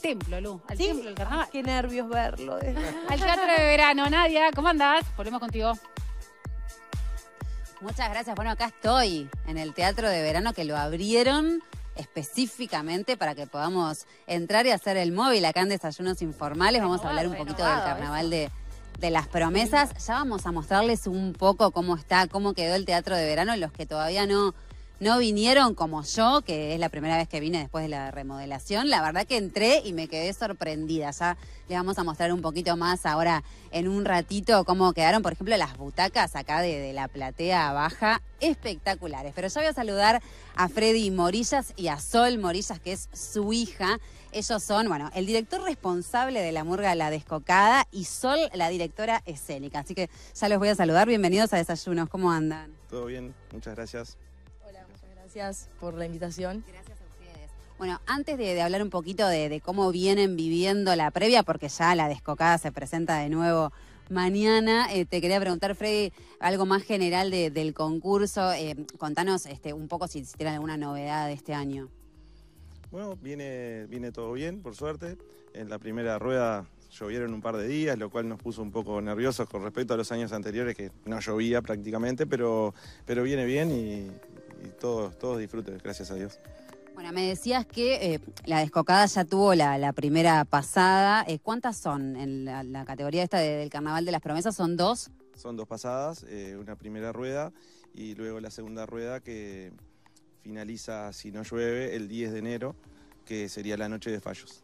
templo, Lu. Al templo, el carnaval. Qué nervios verlo. Al teatro de verano. Nadia, ¿cómo andás? Volvemos contigo. Muchas gracias. Bueno, acá estoy en el teatro de verano que lo abrieron específicamente para que podamos entrar y hacer el móvil acá en Desayunos Informales. Vamos a hablar un poquito del carnaval de, de las promesas. Ya vamos a mostrarles un poco cómo está, cómo quedó el teatro de verano. Los que todavía no no vinieron como yo, que es la primera vez que vine después de la remodelación, la verdad que entré y me quedé sorprendida. Ya les vamos a mostrar un poquito más ahora en un ratito cómo quedaron, por ejemplo, las butacas acá de, de la platea baja, espectaculares. Pero yo voy a saludar a Freddy Morillas y a Sol Morillas, que es su hija. Ellos son, bueno, el director responsable de la murga La Descocada y Sol, la directora escénica. Así que ya los voy a saludar. Bienvenidos a Desayunos. ¿Cómo andan? Todo bien, muchas gracias. Gracias por la invitación. Gracias a ustedes. Bueno, antes de, hablar un poquito de, cómo vienen viviendo la previa, porque ya la descocada se presenta de nuevo mañana, eh, te quería preguntar, Freddy, algo más general del concurso. Eh, contanos este, un poco si, si tienen alguna novedad de este año. Bueno, viene, viene todo bien, por suerte. En la primera rueda llovieron un par de días, lo cual nos puso un poco nerviosos con respecto a los años anteriores, que no llovía prácticamente, pero, pero viene bien y y todos, todos disfruten, gracias a Dios. Bueno, me decías que eh, la descocada ya tuvo la, primera pasada. Eh, ¿Cuántas son en la, categoría esta del Carnaval de las Promesas? ¿Son dos? Son dos pasadas, eh, una primera rueda y luego la segunda rueda que finaliza, si no llueve, el 10 de enero, que sería la noche de fallos.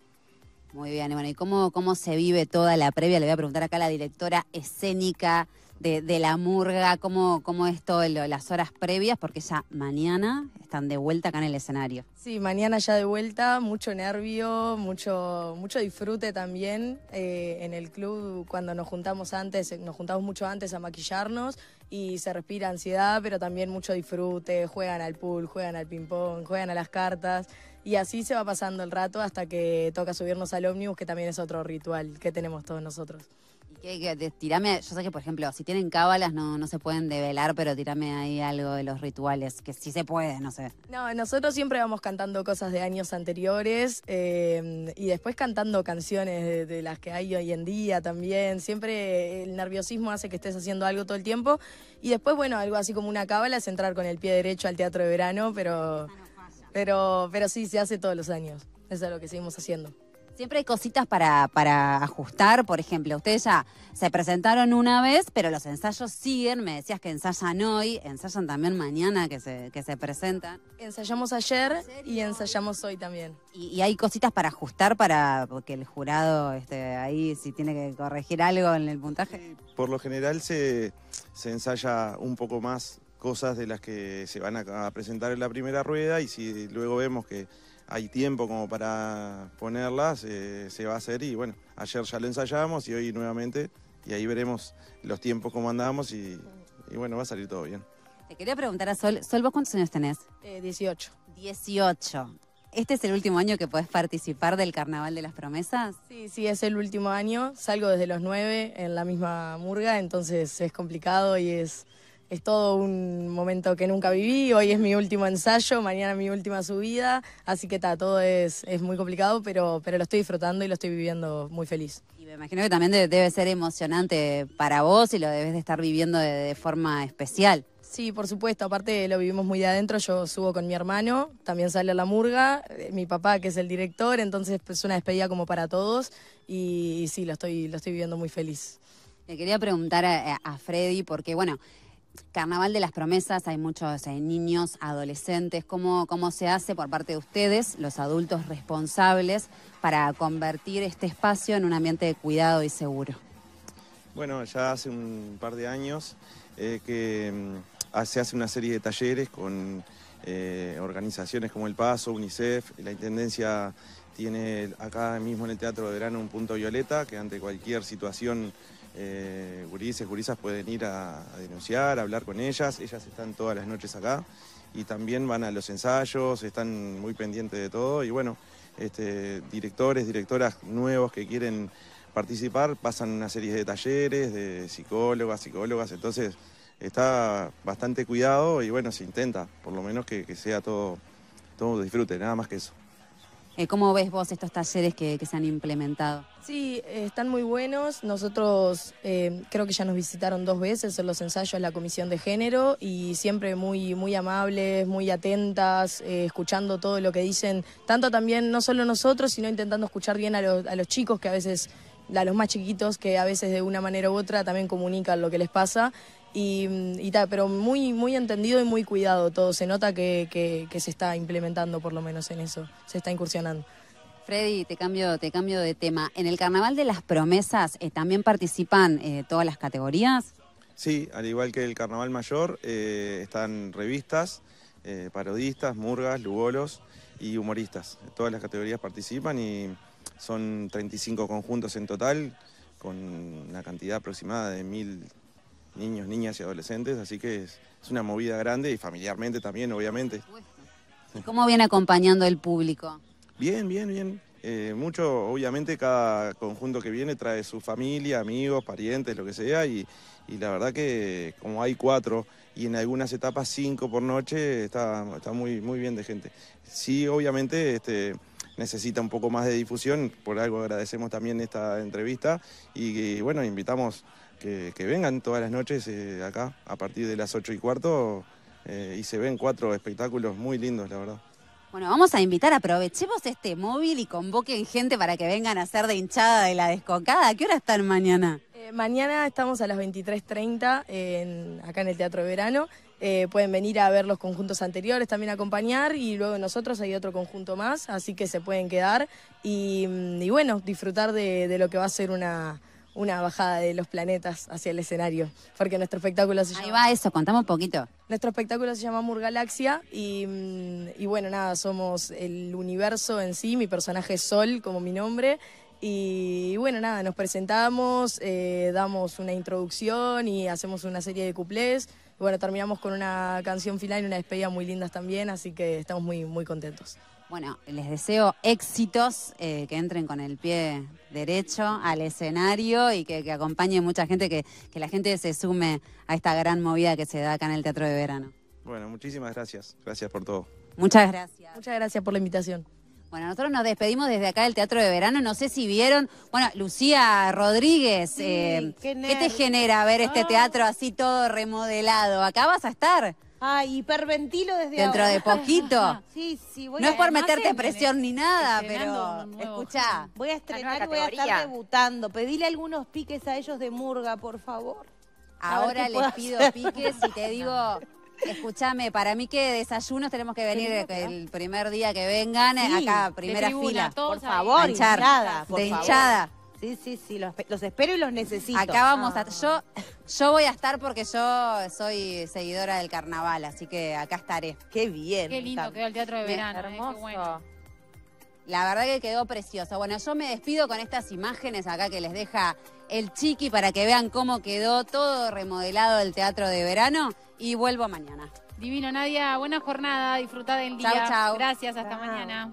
Muy bien, bueno, ¿y cómo, cómo se vive toda la previa? Le voy a preguntar acá a la directora escénica de, de la murga, cómo, cómo es todo las horas previas, porque ya mañana están de vuelta acá en el escenario. Sí, mañana ya de vuelta, mucho nervio, mucho, mucho disfrute también eh, en el club cuando nos juntamos antes, eh, nos juntamos mucho antes a maquillarnos y se respira ansiedad, pero también mucho disfrute, juegan al pool, juegan al ping-pong, juegan a las cartas y así se va pasando el rato hasta que toca subirnos al ómnibus, que también es otro ritual que tenemos todos nosotros. Que, yo sé que, por ejemplo, si tienen cábalas no, se pueden develar, pero tirame ahí algo de los rituales, que sí se puede, no sé. No, nosotros siempre vamos cantando cosas de años anteriores eh, y después cantando canciones de, las que hay hoy en día también. Siempre el nerviosismo hace que estés haciendo algo todo el tiempo. Y después, bueno, algo así como una cábala es entrar con el pie derecho al teatro de verano, pero, ah, pero, pero sí, se hace todos los años. Eso es lo que seguimos haciendo. Siempre hay cositas para, ajustar, por ejemplo, ustedes ya se presentaron una vez, pero los ensayos siguen, me decías que ensayan hoy, ensayan también mañana que se, se presentan. Ensayamos ayer y ensayamos hoy también. Y, hay cositas para ajustar para que el jurado esté ahí si tiene que corregir algo en el puntaje. Por lo general se, ensaya un poco más cosas de las que se van a presentar en la primera rueda y si luego vemos que hay tiempo como para ponerlas, eh, se va a hacer y bueno, ayer ya lo ensayamos y hoy nuevamente y ahí veremos los tiempos como andamos y, bueno, va a salir todo bien. Te quería preguntar a Sol, Sol, ¿vos cuántos años tenés? Eh, 18. 18. ¿Este es el último año que podés participar del Carnaval de las Promesas? Sí, sí, es el último año. Salgo desde los 9 en la misma murga, entonces es complicado y es es todo un momento que nunca viví. Hoy es mi último ensayo, mañana mi última subida. Así que está, todo es, muy complicado, pero, pero lo estoy disfrutando y lo estoy viviendo muy feliz. Y me imagino que también debe ser emocionante para vos y lo debes de estar viviendo de, forma especial. Sí, por supuesto, aparte lo vivimos muy de adentro, yo subo con mi hermano, también sale a la murga, eh, mi papá que es el director, entonces es pues, una despedida como para todos y, sí, lo estoy, lo estoy viviendo muy feliz. Le quería preguntar a Freddy, porque bueno, Carnaval de las Promesas, hay muchos eh, niños, adolescentes, ¿Cómo, ¿cómo se hace por parte de ustedes, los adultos responsables, para convertir este espacio en un ambiente de cuidado y seguro? Bueno, ya hace un par de años eh, que se mm, hace una serie de talleres con eh, organizaciones como El Paso, UNICEF, la Intendencia tiene acá mismo en el Teatro de Verano un punto violeta que ante cualquier situación eh, gurises, gurisas pueden ir a, denunciar, a hablar con ellas. Ellas están todas las noches acá y también van a los ensayos, están muy pendientes de todo. Y bueno, este, directores, directoras nuevos que quieren participar pasan una serie de talleres de psicólogas, psicólogas. Entonces está bastante cuidado y bueno, se intenta, por lo menos que, que sea todo, todo disfrute, nada más que eso. Eh, ¿Cómo ves vos estos talleres que, se han implementado? Sí, eh, están muy buenos. Nosotros eh, creo que ya nos visitaron dos veces en los ensayos la Comisión de Género y siempre muy, muy amables, muy atentas, escuchando todo lo que dicen, tanto también no solo nosotros, sino intentando escuchar bien a los, a los chicos que a veces a los más chiquitos que a veces de una manera u otra también comunican lo que les pasa y, pero muy, muy entendido y muy cuidado todo. Se nota que, se está implementando por lo menos en eso, se está incursionando. Freddy, te cambio, te cambio de tema. En el Carnaval de las Promesas eh, también participan eh, todas las categorías. Sí, al igual que el Carnaval Mayor, eh, están revistas, parodistas, murgas, lugolos y humoristas. Todas las categorías participan y son 35 conjuntos en total, con una cantidad aproximada de mil niños, niñas y adolescentes, así que es, una movida grande y familiarmente también, obviamente. cómo viene acompañando el público? Bien, bien, bien. Eh, mucho, obviamente, cada conjunto que viene trae su familia, amigos, parientes, lo que sea, y, la verdad que como hay cuatro y en algunas etapas cinco por noche, está, está muy, muy bien de gente. Sí, obviamente, este, necesita un poco más de difusión, por algo agradecemos también esta entrevista y bueno, invitamos que, vengan todas las noches eh, acá a partir de las 8 y cuarto eh, y se ven cuatro espectáculos muy lindos, la verdad. Bueno, vamos a invitar, aprovechemos este móvil y convoquen gente para que vengan a ser de hinchada de la descocada. qué hora están mañana? Eh, mañana estamos a las 23.30 acá en el Teatro de Verano. pueden venir a ver los conjuntos anteriores, también acompañar y luego nosotros hay otro conjunto más, así que se pueden quedar y, mm, bueno, disfrutar de lo que va a ser una, una bajada de los planetas hacia el escenario, porque nuestro espectáculo se Ahí va eso, contamos un poquito. Nuestro espectáculo se llama Murgalaxia y, mm, y bueno, nada, somos el universo en sí, mi personaje es Sol, como mi nombre, y, bueno, nada, nos presentamos, eh, damos una introducción y hacemos una serie de cuplés, y bueno, terminamos con una canción final y una despedida muy lindas también, así que estamos muy, muy contentos. Bueno, les deseo éxitos, eh, que entren con el pie derecho al escenario y que, que acompañe mucha gente, que, la gente se sume a esta gran movida que se da acá en el Teatro de Verano. Bueno, muchísimas gracias. Gracias por todo. Muchas gracias. Muchas gracias por la invitación. Bueno, nosotros nos despedimos desde acá del Teatro de Verano. No sé si vieron, bueno, Lucía Rodríguez, eh, ¿qué, te genera ver este ah. teatro así todo remodelado? Acá vas a estar. Ay, hiperventilo desde Dentro de poquito. sí, sí, voy no es por meterte presión ni nada, pero escucha, voy a estrenar, voy a estar debutando. Pedile algunos piques a ellos de Murga, por favor. Ahora les pido piques y te digo, Escúchame, para mí que desayunos tenemos que venir el primer día que vengan eh, acá, primera fila. Por favor, hinchada, de hinchada. Sí, sí, sí, los, espero y los necesito. Acá vamos a... Ah. Yo, yo voy a estar porque yo soy seguidora del carnaval, así que acá estaré. Qué bien. Qué lindo quedó el teatro de verano. ¿eh? Hermoso. La verdad que quedó precioso. Bueno, yo me despido con estas imágenes acá que les deja el chiqui para que vean cómo quedó todo remodelado el teatro de verano y vuelvo mañana. Divino, Nadia. Buena jornada. disfrutad del día. Chao, chao. Gracias. Hasta mañana.